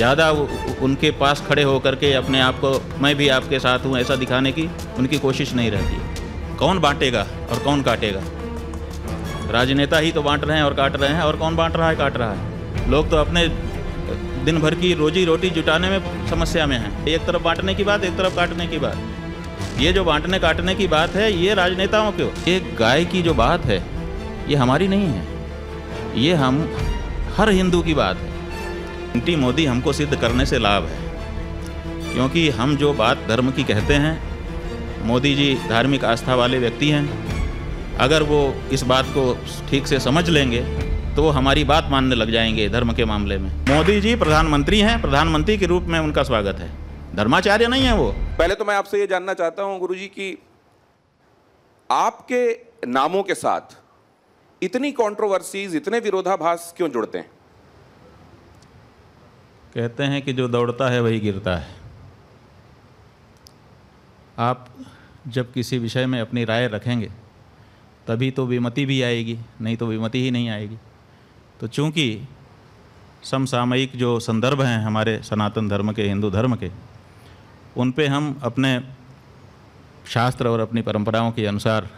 ज़्यादा उनके पास खड़े होकर के अपने आप को मैं भी आपके साथ हूँ ऐसा दिखाने की उनकी कोशिश नहीं रहती कौन बांटेगा और कौन काटेगा राजनेता ही तो बांट रहे हैं और काट रहे हैं और कौन बांट रहा है काट रहा है लोग तो अपने दिन भर की रोजी रोटी जुटाने में समस्या में हैं एक तरफ बांटने की बात एक तरफ काटने की बात ये जो बांटने काटने की बात है ये राजनेताओं के ये गाय की जो बात है ये हमारी नहीं है ये हम हर हिंदू की बात है एंटी मोदी हमको सिद्ध करने से लाभ है क्योंकि हम जो बात धर्म की कहते हैं मोदी जी धार्मिक आस्था वाले व्यक्ति हैं अगर वो इस बात को ठीक से समझ लेंगे तो वो हमारी बात मानने लग जाएंगे धर्म के मामले में मोदी जी प्रधानमंत्री हैं प्रधानमंत्री के रूप में उनका स्वागत है धर्माचार्य नहीं है वो पहले तो मैं आपसे ये जानना चाहता हूँ गुरु जी की आपके नामों के साथ इतनी कॉन्ट्रोवर्सीज इतने विरोधाभास क्यों जुड़ते हैं कहते हैं कि जो दौड़ता है वही गिरता है आप जब किसी विषय में अपनी राय रखेंगे तभी तो विमति भी आएगी नहीं तो विमति ही नहीं आएगी तो चूंकि समसामयिक जो संदर्भ हैं हमारे सनातन धर्म के हिंदू धर्म के उन पे हम अपने शास्त्र और अपनी परंपराओं के अनुसार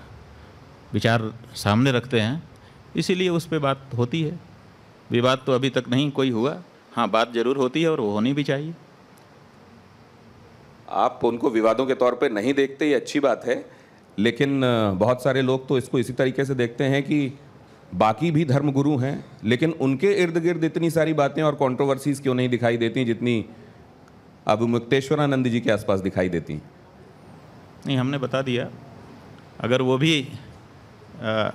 विचार सामने रखते हैं इसीलिए उस पर बात होती है विवाद तो अभी तक नहीं कोई हुआ हाँ बात जरूर होती है और वो होनी भी चाहिए आप उनको विवादों के तौर पे नहीं देखते ये अच्छी बात है लेकिन बहुत सारे लोग तो इसको इसी तरीके से देखते हैं कि बाकी भी धर्मगुरु हैं लेकिन उनके इर्द गिर्द इतनी सारी बातें और कॉन्ट्रोवर्सीज क्यों नहीं दिखाई देती जितनी अब मुक्तेश्वरानंद जी के आसपास दिखाई देती नहीं हमने बता दिया अगर वो भी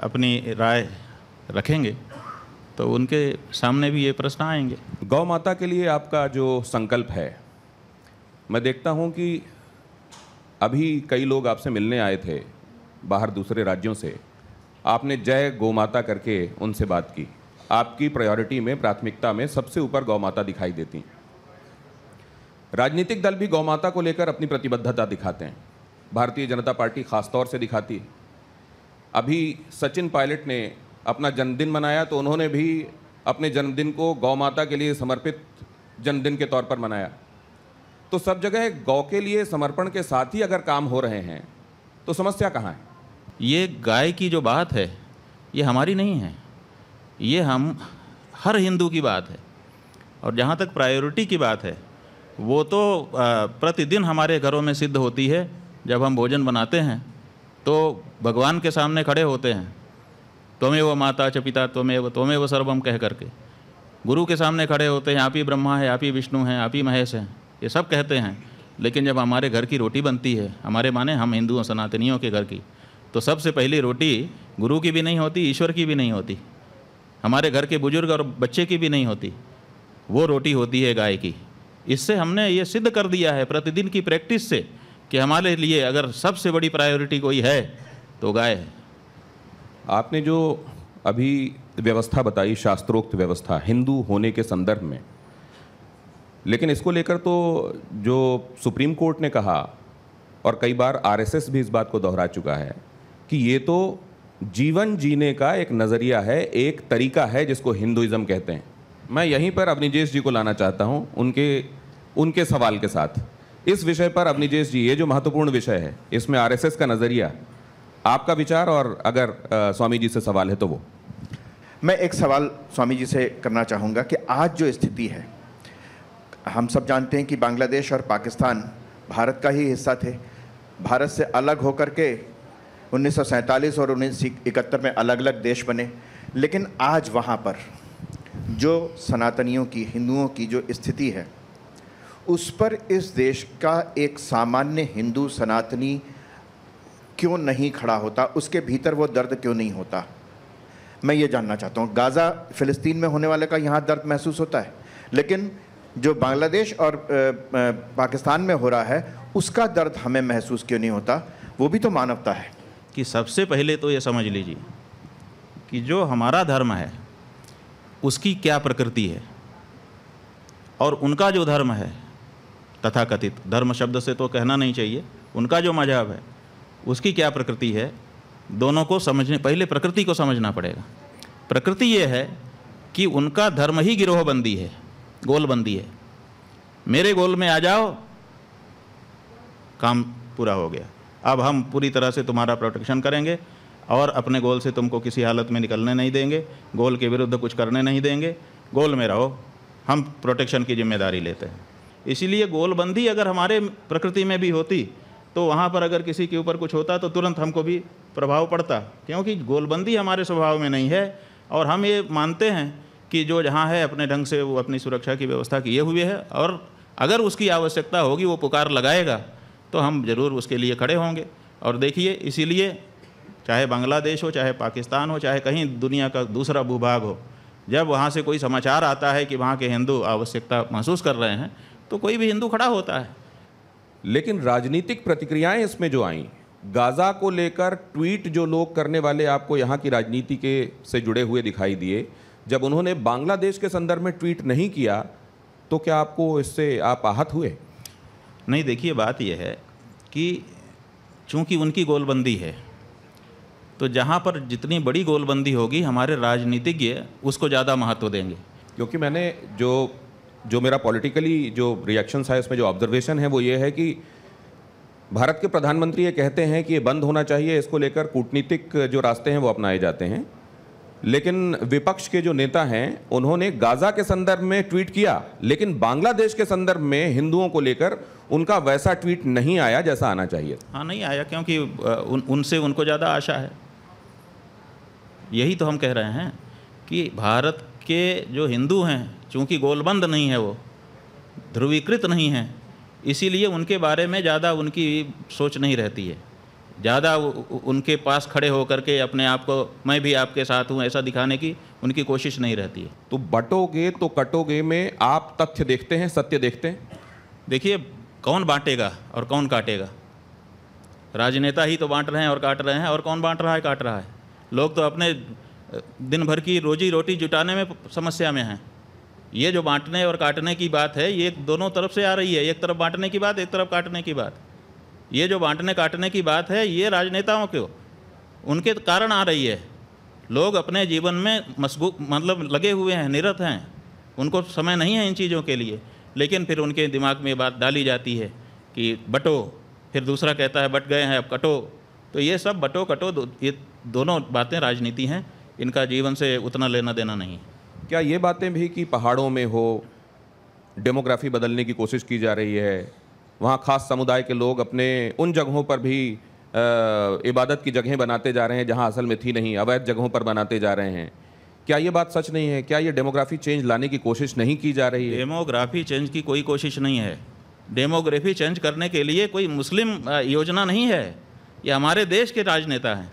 अपनी राय रखेंगे तो उनके सामने भी ये प्रश्न आएंगे गौ माता के लिए आपका जो संकल्प है मैं देखता हूँ कि अभी कई लोग आपसे मिलने आए थे बाहर दूसरे राज्यों से आपने जय गौ माता करके उनसे बात की आपकी प्रायोरिटी में प्राथमिकता में सबसे ऊपर गौ माता दिखाई देती हैं राजनीतिक दल भी गौ माता को लेकर अपनी प्रतिबद्धता दिखाते हैं भारतीय जनता पार्टी खासतौर से दिखाती है अभी सचिन पायलट ने अपना जन्मदिन मनाया तो उन्होंने भी अपने जन्मदिन को गौ माता के लिए समर्पित जन्मदिन के तौर पर मनाया तो सब जगह गौ के लिए समर्पण के साथ ही अगर काम हो रहे हैं तो समस्या कहाँ है ये गाय की जो बात है ये हमारी नहीं है ये हम हर हिंदू की बात है और जहाँ तक प्रायोरिटी की बात है वो तो प्रतिदिन हमारे घरों में सिद्ध होती है जब हम भोजन बनाते हैं तो भगवान के सामने खड़े होते हैं त्वमेव माता च पिता त्वमेव त्वमेव सर्वम कह करके गुरु के सामने खड़े होते हैं आप ही ब्रह्मा है आप ही विष्णु हैं आप ही महेश हैं ये सब कहते हैं लेकिन जब हमारे घर की रोटी बनती है हमारे माने हम हिंदुओं सनातनियों के घर की तो सबसे पहली रोटी गुरु की भी नहीं होती ईश्वर की भी नहीं होती हमारे घर के बुजुर्ग और बच्चे की भी नहीं होती वो रोटी होती है गाय की इससे हमने ये सिद्ध कर दिया है प्रतिदिन की प्रैक्टिस से कि हमारे लिए अगर सबसे बड़ी प्रायोरिटी कोई है तो गाय है आपने जो अभी व्यवस्था बताई शास्त्रोक्त व्यवस्था हिंदू होने के संदर्भ में लेकिन इसको लेकर तो जो सुप्रीम कोर्ट ने कहा और कई बार आरएसएस भी इस बात को दोहरा चुका है कि ये तो जीवन जीने का एक नज़रिया है एक तरीका है जिसको हिंदुज़म कहते हैं मैं यहीं पर अवनिजेश जी को लाना चाहता हूँ उनके उनके सवाल के साथ इस विषय पर अवनिजेश जी ये जो महत्वपूर्ण विषय है इसमें आरएसएस का नज़रिया आपका विचार और अगर स्वामी जी से सवाल है तो वो मैं एक सवाल स्वामी जी से करना चाहूँगा कि आज जो स्थिति है हम सब जानते हैं कि बांग्लादेश और पाकिस्तान भारत का ही हिस्सा थे भारत से अलग होकर के उन्नीस और उन्नीस में अलग अलग देश बने लेकिन आज वहाँ पर जो सनातनियों की हिंदुओं की जो स्थिति है उस पर इस देश का एक सामान्य हिंदू सनातनी क्यों नहीं खड़ा होता उसके भीतर वो दर्द क्यों नहीं होता मैं ये जानना चाहता हूँ गाज़ा फ़िलिस्तीन में होने वाले का यहाँ दर्द महसूस होता है लेकिन जो बांग्लादेश और पाकिस्तान में हो रहा है उसका दर्द हमें महसूस क्यों नहीं होता वो भी तो मानवता है कि सबसे पहले तो ये समझ लीजिए कि जो हमारा धर्म है उसकी क्या प्रकृति है और उनका जो धर्म है तथाकथित धर्म शब्द से तो कहना नहीं चाहिए उनका जो मजहब है उसकी क्या प्रकृति है दोनों को समझने पहले प्रकृति को समझना पड़ेगा प्रकृति ये है कि उनका धर्म ही गिरोहबंदी है गोलबंदी है मेरे गोल में आ जाओ काम पूरा हो गया अब हम पूरी तरह से तुम्हारा प्रोटेक्शन करेंगे और अपने गोल से तुमको किसी हालत में निकलने नहीं देंगे गोल के विरुद्ध कुछ करने नहीं देंगे गोल में रहो हम प्रोटेक्शन की जिम्मेदारी लेते हैं इसीलिए गोलबंदी अगर हमारे प्रकृति में भी होती तो वहाँ पर अगर किसी के ऊपर कुछ होता तो तुरंत हमको भी प्रभाव पड़ता क्योंकि गोलबंदी हमारे स्वभाव में नहीं है और हम ये मानते हैं कि जो जहाँ है अपने ढंग से वो अपनी सुरक्षा की व्यवस्था किए हुए है और अगर उसकी आवश्यकता होगी वो पुकार लगाएगा तो हम ज़रूर उसके लिए खड़े होंगे और देखिए इसीलिए चाहे बांग्लादेश हो चाहे पाकिस्तान हो चाहे कहीं दुनिया का दूसरा भूभाग हो जब वहाँ से कोई समाचार आता है कि वहाँ के हिंदू आवश्यकता महसूस कर रहे हैं तो कोई भी हिंदू खड़ा होता है लेकिन राजनीतिक प्रतिक्रियाएं इसमें जो आईं गाज़ा को लेकर ट्वीट जो लोग करने वाले आपको यहाँ की राजनीति के से जुड़े हुए दिखाई दिए जब उन्होंने बांग्लादेश के संदर्भ में ट्वीट नहीं किया तो क्या आपको इससे आप आहत हुए नहीं देखिए बात यह है कि चूंकि उनकी गोलबंदी है तो जहाँ पर जितनी बड़ी गोलबंदी होगी हमारे राजनीतिज्ञ उसको ज़्यादा महत्व देंगे क्योंकि मैंने जो जो मेरा पॉलिटिकली जो रिएक्शन है इसमें जो ऑब्जर्वेशन है वो ये है कि भारत के प्रधानमंत्री ये कहते हैं कि ये बंद होना चाहिए इसको लेकर कूटनीतिक जो रास्ते हैं वो अपनाए जाते हैं लेकिन विपक्ष के जो नेता हैं उन्होंने गाज़ा के संदर्भ में ट्वीट किया लेकिन बांग्लादेश के संदर्भ में हिंदुओं को लेकर उनका वैसा ट्वीट नहीं आया जैसा आना चाहिए हाँ नहीं आया क्योंकि उन उनसे उनको ज़्यादा आशा है यही तो हम कह रहे हैं कि भारत के जो हिंदू हैं चूँकि गोलबंद नहीं है वो ध्रुवीकृत नहीं है इसीलिए उनके बारे में ज़्यादा उनकी सोच नहीं रहती है ज़्यादा उनके पास खड़े होकर के अपने आप को मैं भी आपके साथ हूँ ऐसा दिखाने की उनकी कोशिश नहीं रहती है तो बटोगे तो कटोगे में आप तथ्य देखते हैं सत्य देखते हैं देखिए कौन बांटेगा और कौन काटेगा राजनेता ही तो बांट रहे हैं और काट रहे हैं और कौन बांट रहा है काट रहा है लोग तो अपने दिन भर की रोजी रोटी जुटाने में समस्या में हैं ये जो बांटने और काटने की बात है ये दोनों तरफ से आ रही है एक तरफ बांटने की बात एक तरफ काटने की बात ये जो बांटने काटने की बात है ये राजनेताओं के उनके कारण आ रही है लोग अपने जीवन में मशगू मतलब लगे हुए हैं निरत हैं उनको समय नहीं है इन चीज़ों के लिए लेकिन फिर उनके दिमाग में बात डाली जाती है कि बटो फिर दूसरा कहता है बट गए हैं अब कटो तो ये सब बटो कटो दो, ये दोनों बातें राजनीति हैं इनका जीवन से उतना लेना देना नहीं क्या ये बातें भी कि पहाड़ों में हो डेमोग्राफी बदलने की कोशिश की जा रही है वहाँ ख़ास समुदाय के लोग अपने उन जगहों पर भी आ, इबादत की जगहें बनाते जा रहे हैं जहाँ असल में थी नहीं अवैध जगहों पर बनाते जा रहे हैं क्या ये बात सच नहीं है क्या ये डेमोग्राफी चेंज लाने की कोशिश नहीं की जा रही है डेमोग्राफी चेंज की कोई कोशिश नहीं है डेमोग्राफी चेंज करने के लिए कोई मुस्लिम योजना नहीं है ये हमारे देश के राजनेता हैं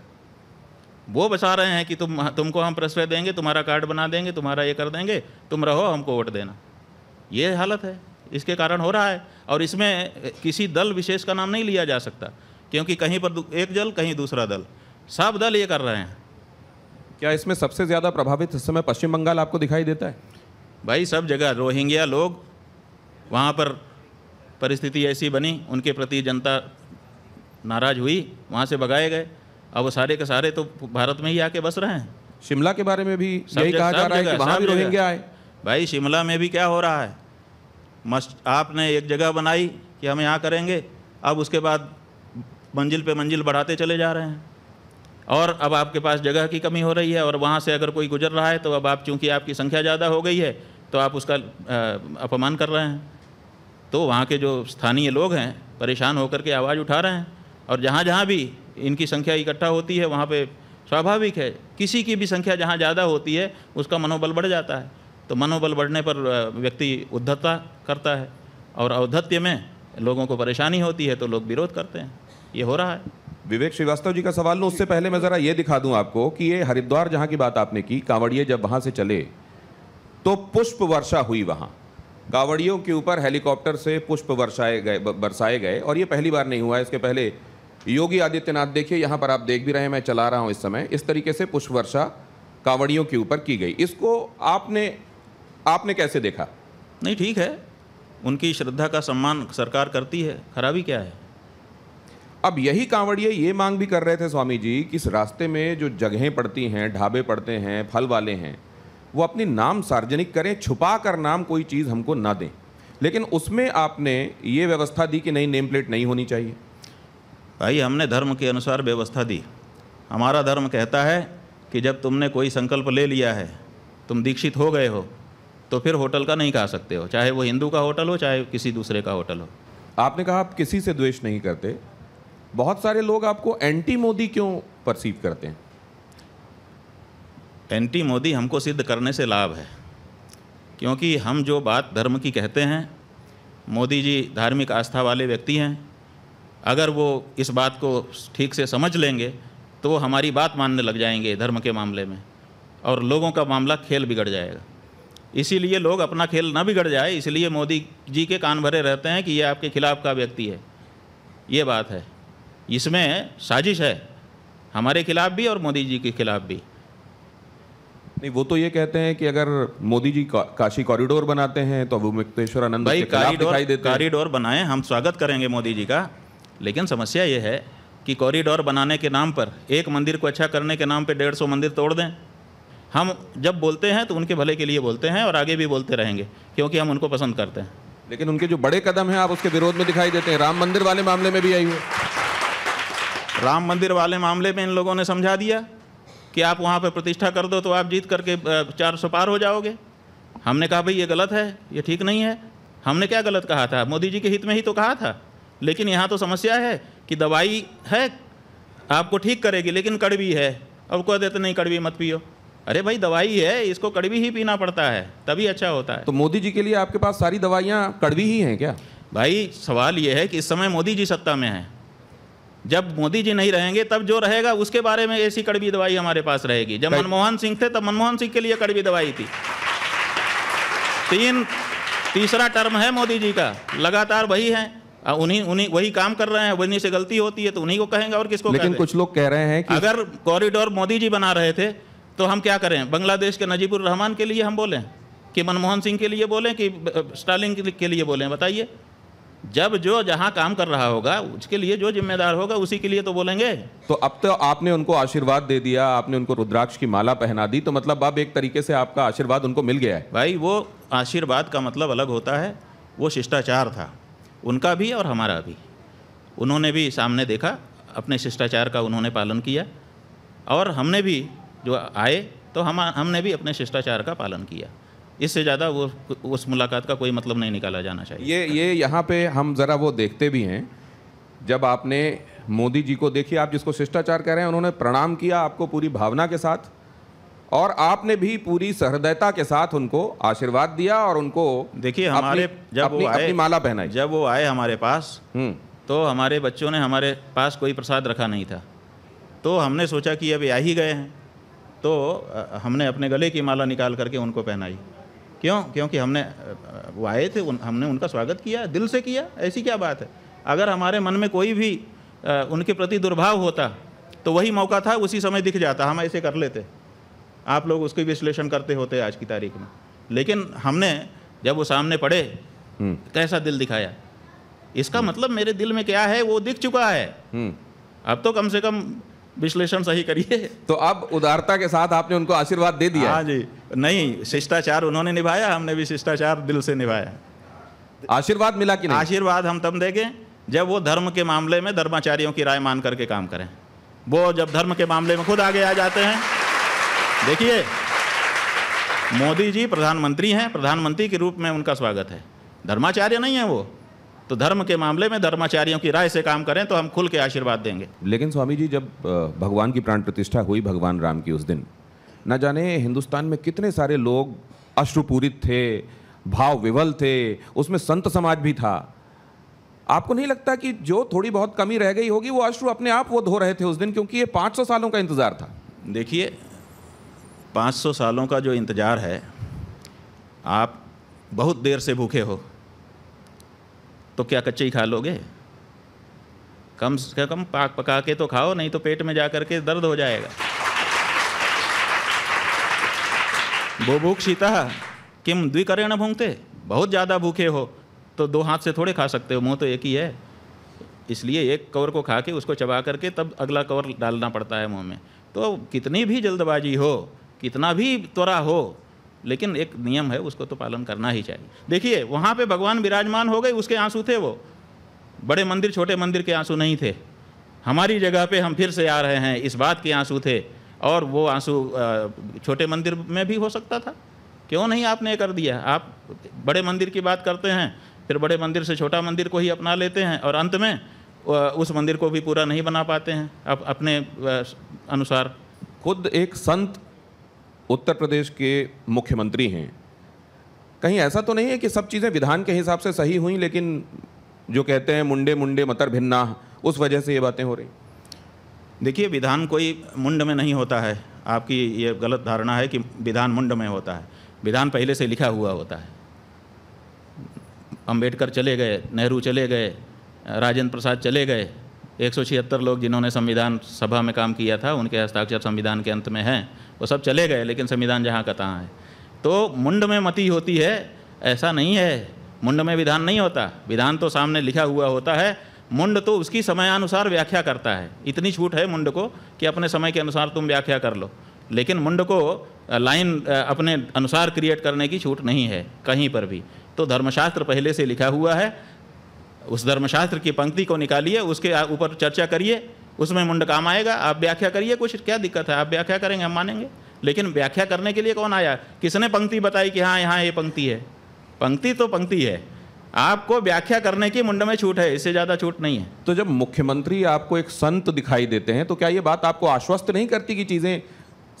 वो बचा रहे हैं कि तुम तुमको हम प्रश्रय देंगे तुम्हारा कार्ड बना देंगे तुम्हारा ये कर देंगे तुम रहो हमको वोट देना ये हालत है इसके कारण हो रहा है और इसमें किसी दल विशेष का नाम नहीं लिया जा सकता क्योंकि कहीं पर एक दल कहीं दूसरा दल सब दल ये कर रहे हैं क्या इसमें सबसे ज़्यादा प्रभावित इस समय पश्चिम बंगाल आपको दिखाई देता है भाई सब जगह रोहिंग्या लोग वहाँ पर परिस्थिति ऐसी बनी उनके प्रति जनता नाराज़ हुई वहाँ से भगाए गए अब वो सारे के सारे तो भारत में ही आके बस रहे हैं शिमला के बारे में भी यही कहा जा रहा है कि वहाँ भी रोहिंग्या आए भाई शिमला में भी क्या हो रहा है मस्ट आपने एक जगह बनाई कि हम यहाँ करेंगे अब उसके बाद मंजिल पे मंजिल बढ़ाते चले जा रहे हैं और अब आपके पास जगह की कमी हो रही है और वहाँ से अगर कोई गुजर रहा है तो अब आप चूँकि आपकी संख्या ज़्यादा हो गई है तो आप उसका अपमान कर रहे हैं तो वहाँ के जो स्थानीय लोग हैं परेशान होकर के आवाज़ उठा रहे हैं और जहाँ जहाँ भी इनकी संख्या इकट्ठा होती है वहाँ पे स्वाभाविक है किसी की भी संख्या जहाँ ज़्यादा होती है उसका मनोबल बढ़ जाता है तो मनोबल बढ़ने पर व्यक्ति उद्धता करता है और औद्धत्य में लोगों को परेशानी होती है तो लोग विरोध करते हैं ये हो रहा है विवेक श्रीवास्तव जी का सवाल लो उससे पहले मैं ज़रा ये दिखा दूँ आपको कि ये हरिद्वार जहाँ की बात आपने की कांवड़िए जब वहाँ से चले तो पुष्प वर्षा हुई वहाँ कांवड़ियों के ऊपर हेलीकॉप्टर से पुष्प वर्षाए गए बरसाए गए और ये पहली बार नहीं हुआ इसके पहले योगी आदित्यनाथ देखिए यहाँ पर आप देख भी रहे हैं मैं चला रहा हूँ इस समय इस तरीके से पुष्प वर्षा कांवड़ियों के ऊपर की गई इसको आपने आपने कैसे देखा नहीं ठीक है उनकी श्रद्धा का सम्मान सरकार करती है खराबी क्या है अब यही कांवड़िए ये मांग भी कर रहे थे स्वामी जी कि इस रास्ते में जो जगहें पड़ती हैं ढाबे पड़ते हैं फल वाले हैं वो अपनी नाम सार्वजनिक करें छुपा कर नाम कोई चीज़ हमको ना दें लेकिन उसमें आपने ये व्यवस्था दी कि नहीं नेम प्लेट नहीं होनी चाहिए भाई हमने धर्म के अनुसार व्यवस्था दी हमारा धर्म कहता है कि जब तुमने कोई संकल्प ले लिया है तुम दीक्षित हो गए हो तो फिर होटल का नहीं खा सकते हो चाहे वो हिंदू का होटल हो चाहे किसी दूसरे का होटल हो आपने कहा आप किसी से द्वेष नहीं करते बहुत सारे लोग आपको एंटी मोदी क्यों परसीव करते हैं एंटी मोदी हमको सिद्ध करने से लाभ है क्योंकि हम जो बात धर्म की कहते हैं मोदी जी धार्मिक आस्था वाले व्यक्ति हैं अगर वो इस बात को ठीक से समझ लेंगे तो वो हमारी बात मानने लग जाएंगे धर्म के मामले में और लोगों का मामला खेल बिगड़ जाएगा इसीलिए लोग अपना खेल ना बिगड़ जाए इसलिए मोदी जी के कान भरे रहते हैं कि ये आपके खिलाफ का व्यक्ति है ये बात है इसमें साजिश है हमारे खिलाफ भी और मोदी जी के खिलाफ भी नहीं वो तो ये कहते हैं कि अगर मोदी जी का, काशी कॉरिडोर बनाते हैं तो वो मुक्तेश्वर आनंद भाई कॉरिडोर बनाए हम स्वागत करेंगे मोदी जी का लेकिन समस्या ये है कि कॉरिडोर बनाने के नाम पर एक मंदिर को अच्छा करने के नाम पर डेढ़ सौ मंदिर तोड़ दें हम जब बोलते हैं तो उनके भले के लिए बोलते हैं और आगे भी बोलते रहेंगे क्योंकि हम उनको पसंद करते हैं लेकिन उनके जो बड़े कदम हैं आप उसके विरोध में दिखाई देते हैं राम मंदिर वाले मामले में भी आई हुए राम मंदिर वाले मामले में इन लोगों ने समझा दिया कि आप वहाँ पर प्रतिष्ठा कर दो तो आप जीत करके चार सौ पार हो जाओगे हमने कहा भाई ये गलत है ये ठीक नहीं है हमने क्या गलत कहा था मोदी जी के हित में ही तो कहा था लेकिन यहाँ तो समस्या है कि दवाई है आपको ठीक करेगी लेकिन कड़वी है अब कह देते नहीं कड़वी मत पियो अरे भाई दवाई है इसको कड़वी ही पीना पड़ता है तभी अच्छा होता है तो मोदी जी के लिए आपके पास सारी दवाइयाँ कड़वी ही हैं क्या भाई सवाल ये है कि इस समय मोदी जी सत्ता में है जब मोदी जी नहीं रहेंगे तब जो रहेगा उसके बारे में ऐसी कड़वी दवाई हमारे पास रहेगी जब मनमोहन सिंह थे तब मनमोहन सिंह के लिए कड़वी दवाई थी तीन तीसरा टर्म है मोदी जी का लगातार वही है उन्हीं उन्हीं वही काम कर रहे हैं वहीं से गलती होती है तो उन्हीं को कहेंगे और किसको लेकिन कुछ लोग कह रहे हैं कि अगर कॉरिडोर मोदी जी बना रहे थे तो हम क्या करें बांग्लादेश के नजीबुर रहमान के लिए हम बोलें कि मनमोहन सिंह के लिए बोलें कि स्टालिन के लिए बोलें बताइए जब जो जहाँ काम कर रहा होगा उसके लिए जो जिम्मेदार होगा उसी के लिए तो बोलेंगे तो अब तो आपने उनको आशीर्वाद दे दिया आपने उनको रुद्राक्ष की माला पहना दी तो मतलब अब एक तरीके से आपका आशीर्वाद उनको मिल गया है भाई वो आशीर्वाद का मतलब अलग होता है वो शिष्टाचार था उनका भी और हमारा भी उन्होंने भी सामने देखा अपने शिष्टाचार का उन्होंने पालन किया और हमने भी जो आए तो हम हमने भी अपने शिष्टाचार का पालन किया इससे ज़्यादा वो उस मुलाकात का कोई मतलब नहीं निकाला जाना चाहिए ये ये यहाँ पे हम ज़रा वो देखते भी हैं जब आपने मोदी जी को देखिए आप जिसको शिष्टाचार कह रहे हैं उन्होंने प्रणाम किया आपको पूरी भावना के साथ और आपने भी पूरी सहृदयता के साथ उनको आशीर्वाद दिया और उनको देखिए हमारे जब अपनी, वो आए अपनी माला पहनाई जब वो आए हमारे पास हम्म। तो हमारे बच्चों ने हमारे पास कोई प्रसाद रखा नहीं था तो हमने सोचा कि अब आ ही गए हैं तो हमने अपने गले की माला निकाल करके उनको पहनाई क्यों क्योंकि हमने वो आए थे उन, हमने उनका स्वागत किया दिल से किया ऐसी क्या बात है अगर हमारे मन में कोई भी उनके प्रति दुर्भाव होता तो वही मौका था उसी समय दिख जाता हम ऐसे कर लेते आप लोग उसके विश्लेषण करते होते आज की तारीख में लेकिन हमने जब वो सामने पड़े हम्म। कैसा दिल दिखाया इसका हम्म। मतलब मेरे दिल में क्या है वो दिख चुका है हम्म। अब तो कम से कम विश्लेषण सही करिए तो अब उदारता के साथ आपने उनको आशीर्वाद दे दिया हाँ जी नहीं शिष्टाचार उन्होंने निभाया हमने भी शिष्टाचार दिल से निभाया आशीर्वाद मिला कि नहीं आशीर्वाद हम तब देंगे जब वो धर्म के मामले में धर्माचार्यों की राय मान करके काम करें वो जब धर्म के मामले में खुद आगे आ जाते हैं देखिए मोदी जी प्रधानमंत्री हैं प्रधानमंत्री के रूप में उनका स्वागत है धर्माचार्य नहीं है वो तो धर्म के मामले में धर्माचार्यों की राय से काम करें तो हम खुल के आशीर्वाद देंगे लेकिन स्वामी जी जब भगवान की प्राण प्रतिष्ठा हुई भगवान राम की उस दिन न जाने हिंदुस्तान में कितने सारे लोग अश्रुपूरित थे भाव विवल थे उसमें संत समाज भी था आपको नहीं लगता कि जो थोड़ी बहुत कमी रह गई होगी वो अश्रु अपने आप वो धो रहे थे उस दिन क्योंकि ये 500 सालों का इंतज़ार था देखिए 500 सालों का जो इंतज़ार है आप बहुत देर से भूखे हो तो क्या कच्चे ही खा लोगे कम से कम पाक पका के तो खाओ नहीं तो पेट में जा कर के दर्द हो जाएगा वो भूख सीता किम द्विकरेण भूंगते बहुत ज़्यादा भूखे हो तो दो हाथ से थोड़े खा सकते हो मुंह तो एक ही है इसलिए एक कवर को खा के उसको चबा करके तब अगला कवर डालना पड़ता है मुंह में तो कितनी भी जल्दबाजी हो कितना भी त्वरा हो लेकिन एक नियम है उसको तो पालन करना ही चाहिए देखिए वहाँ पे भगवान विराजमान हो गए उसके आंसू थे वो बड़े मंदिर छोटे मंदिर के आंसू नहीं थे हमारी जगह पे हम फिर से आ रहे हैं इस बात के आंसू थे और वो आंसू छोटे मंदिर में भी हो सकता था क्यों नहीं आपने कर दिया आप बड़े मंदिर की बात करते हैं फिर बड़े मंदिर से छोटा मंदिर को ही अपना लेते हैं और अंत में उस मंदिर को भी पूरा नहीं बना पाते हैं आप अपने अनुसार खुद एक संत उत्तर प्रदेश के मुख्यमंत्री हैं कहीं ऐसा तो नहीं है कि सब चीज़ें विधान के हिसाब से सही हुई लेकिन जो कहते हैं मुंडे मुंडे मतर भिन्ना उस वजह से ये बातें हो रही देखिए विधान कोई मुंड में नहीं होता है आपकी ये गलत धारणा है कि विधान मुंड में होता है विधान पहले से लिखा हुआ होता है अंबेडकर चले गए नेहरू चले गए राजेंद्र प्रसाद चले गए एक लोग जिन्होंने संविधान सभा में काम किया था उनके हस्ताक्षर संविधान के अंत में हैं वो सब चले गए लेकिन संविधान जहाँ का तहाँ है तो मुंड में मती होती है ऐसा नहीं है मुंड में विधान नहीं होता विधान तो सामने लिखा हुआ होता है मुंड तो उसकी समयानुसार व्याख्या करता है इतनी छूट है मुंड को कि अपने समय के अनुसार तुम व्याख्या कर लो लेकिन मुंड को लाइन अपने अनुसार क्रिएट करने की छूट नहीं है कहीं पर भी तो धर्मशास्त्र पहले से लिखा हुआ है उस धर्मशास्त्र की पंक्ति को निकालिए उसके ऊपर चर्चा करिए उसमें मुंडकाम आएगा आप व्याख्या करिए कुछ क्या दिक्कत है आप व्याख्या करेंगे हम मानेंगे लेकिन व्याख्या करने के लिए कौन आया किसने पंक्ति बताई कि हाँ यहाँ ये पंक्ति है पंक्ति तो पंक्ति है आपको व्याख्या करने की मुंड में छूट है इससे ज़्यादा छूट नहीं है तो जब मुख्यमंत्री आपको एक संत दिखाई देते हैं तो क्या ये बात आपको आश्वस्त नहीं करती कि चीज़ें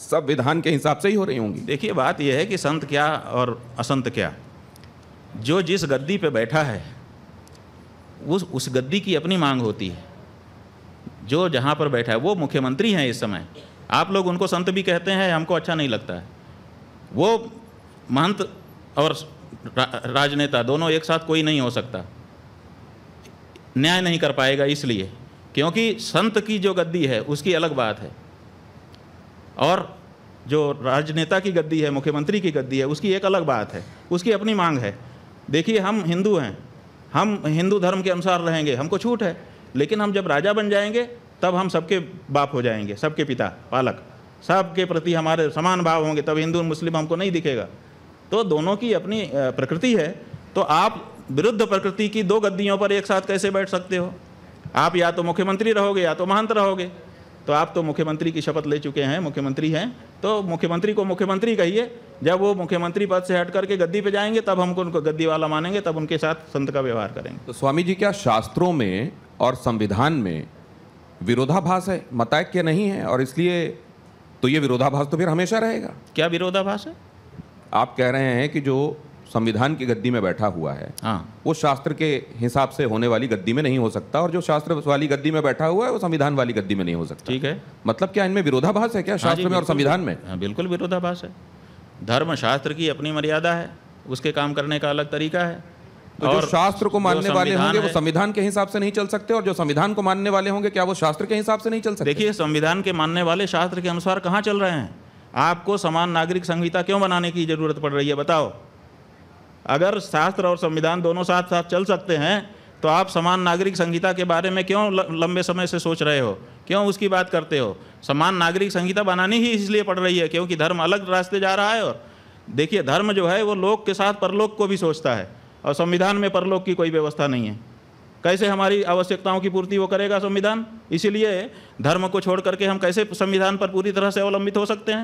सब विधान के हिसाब से ही हो रही होंगी देखिए बात यह है कि संत क्या और असंत क्या जो जिस गद्दी पे बैठा है उस उस गद्दी की अपनी मांग होती है जो जहाँ पर बैठा है वो मुख्यमंत्री हैं इस समय आप लोग उनको संत भी कहते हैं हमको अच्छा नहीं लगता है वो महंत और रा, राजनेता दोनों एक साथ कोई नहीं हो सकता न्याय नहीं कर पाएगा इसलिए क्योंकि संत की जो गद्दी है उसकी अलग बात है और जो राजनेता की गद्दी है मुख्यमंत्री की गद्दी है उसकी एक अलग बात है उसकी अपनी मांग है देखिए हम हिंदू हैं हम हिंदू धर्म के अनुसार रहेंगे हमको छूट है लेकिन हम जब राजा बन जाएंगे तब हम सबके बाप हो जाएंगे सबके पिता पालक सबके प्रति हमारे समान भाव होंगे तब हिंदू मुस्लिम हमको नहीं दिखेगा तो दोनों की अपनी प्रकृति है तो आप विरुद्ध प्रकृति की दो गद्दियों पर एक साथ कैसे बैठ सकते हो आप या तो मुख्यमंत्री रहोगे या तो महंत रहोगे तो आप तो मुख्यमंत्री की शपथ ले चुके हैं मुख्यमंत्री हैं तो मुख्यमंत्री को मुख्यमंत्री कहिए जब वो मुख्यमंत्री पद से हट करके गद्दी पे जाएंगे तब हमको उनको गद्दी वाला मानेंगे तब उनके साथ संत का व्यवहार करेंगे तो स्वामी जी क्या शास्त्रों में और संविधान में विरोधाभास है मताक्य नहीं है और इसलिए तो ये विरोधाभास तो फिर हमेशा रहेगा क्या विरोधाभास है आप कह रहे हैं कि जो संविधान की गद्दी में बैठा हुआ है हाँ। वो शास्त्र के हिसाब से होने वाली गद्दी में नहीं हो सकता और जो शास्त्र वाली गद्दी में बैठा हुआ है वो संविधान वाली गद्दी में नहीं हो सकता ठीक है मतलब क्या इनमें विरोधाभास है क्या हाँ शास्त्र में और संविधान में हाँ, बिल्कुल विरोधाभास है धर्म शास्त्र की अपनी मर्यादा है उसके काम करने का अलग तरीका है तो जो शास्त्र को मानने वाले होंगे वो संविधान के हिसाब से नहीं चल सकते और जो संविधान को मानने वाले होंगे क्या वो शास्त्र के हिसाब से नहीं चल सकते देखिए संविधान के मानने वाले शास्त्र के अनुसार कहाँ चल रहे हैं आपको समान नागरिक संहिता क्यों बनाने की जरूरत पड़ रही है बताओ अगर शास्त्र और संविधान दोनों साथ साथ चल सकते हैं तो आप समान नागरिक संहिता के बारे में क्यों लंबे समय से सोच रहे हो क्यों उसकी बात करते हो समान नागरिक संहिता बनानी ही इसलिए पड़ रही है क्योंकि धर्म अलग रास्ते जा रहा है और देखिए धर्म जो है वो लोक के साथ परलोक को भी सोचता है और संविधान में परलोक की कोई व्यवस्था नहीं है कैसे हमारी आवश्यकताओं की पूर्ति वो करेगा संविधान इसीलिए धर्म को छोड़ करके हम कैसे संविधान पर पूरी तरह से अवलंबित हो सकते हैं